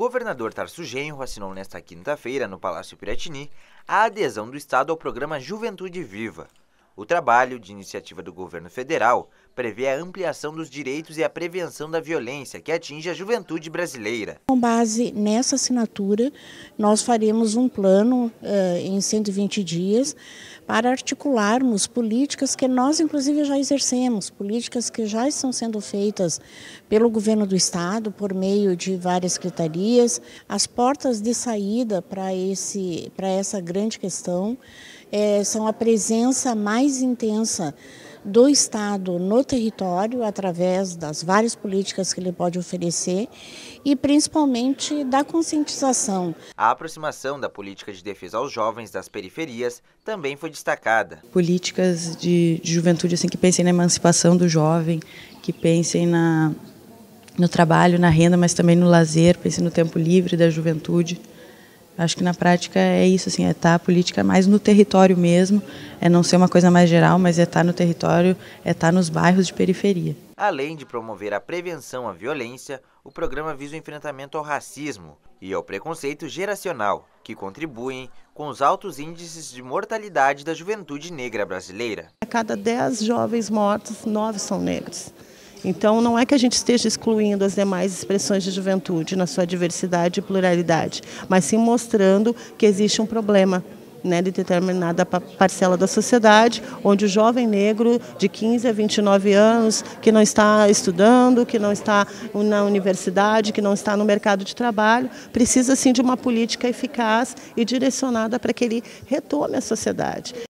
governador Tarso Genro assinou nesta quinta-feira, no Palácio Piratini, a adesão do Estado ao programa Juventude Viva. O trabalho, de iniciativa do governo federal, prevê a ampliação dos direitos e a prevenção da violência que atinge a juventude brasileira. Com base nessa assinatura, nós faremos um plano eh, em 120 dias para articularmos políticas que nós, inclusive, já exercemos, políticas que já estão sendo feitas pelo governo do Estado, por meio de várias secretarias, as portas de saída para, esse, para essa grande questão é, são a presença mais intensa do Estado no território, através das várias políticas que ele pode oferecer e principalmente da conscientização. A aproximação da política de defesa aos jovens das periferias também foi destacada. Políticas de, de juventude assim que pensem na emancipação do jovem, que pensem na, no trabalho, na renda, mas também no lazer, pensem no tempo livre da juventude. Acho que na prática é isso, assim, é estar tá a política mais no território mesmo, é não ser uma coisa mais geral, mas é estar tá no território, é estar tá nos bairros de periferia. Além de promover a prevenção à violência, o programa visa o enfrentamento ao racismo e ao preconceito geracional, que contribuem com os altos índices de mortalidade da juventude negra brasileira. A cada 10 jovens mortos, 9 são negros. Então, não é que a gente esteja excluindo as demais expressões de juventude na sua diversidade e pluralidade, mas sim mostrando que existe um problema né, de determinada parcela da sociedade, onde o jovem negro de 15 a 29 anos, que não está estudando, que não está na universidade, que não está no mercado de trabalho, precisa sim de uma política eficaz e direcionada para que ele retome a sociedade.